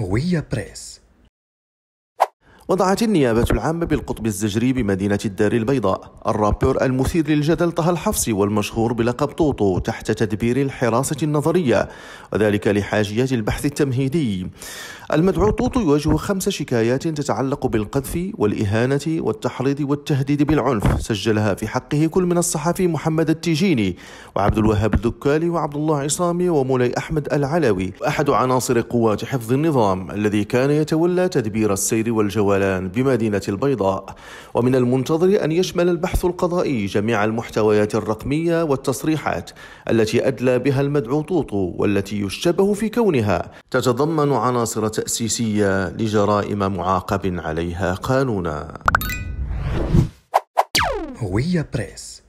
هوية بريس وضعت النيابة العامة بالقطب الزجري بمدينة الدار البيضاء الرابور المثير للجدل طه الحفصي والمشهور بلقب طوطو تحت تدبير الحراسة النظرية وذلك لحاجية البحث التمهيدي المدعو طوطو يواجه خمس شكايات تتعلق بالقذف والإهانة والتحريض والتهديد بالعنف سجلها في حقه كل من الصحفي محمد التيجيني وعبد الوهاب الدكالي وعبد الله عصامي ومولاي أحمد العلوي أحد عناصر قوات حفظ النظام الذي كان يتولى تدبير السير والجولان بمدينة البيضاء ومن المنتظر أن يشمل البحث القضائي جميع المحتويات الرقمية والتصريحات التي أدلى بها المدعو طوطو والتي يشتبه في كونها تتضمن عناصر تأسيسية لجرائم معاقب عليها قانونا هوية بريس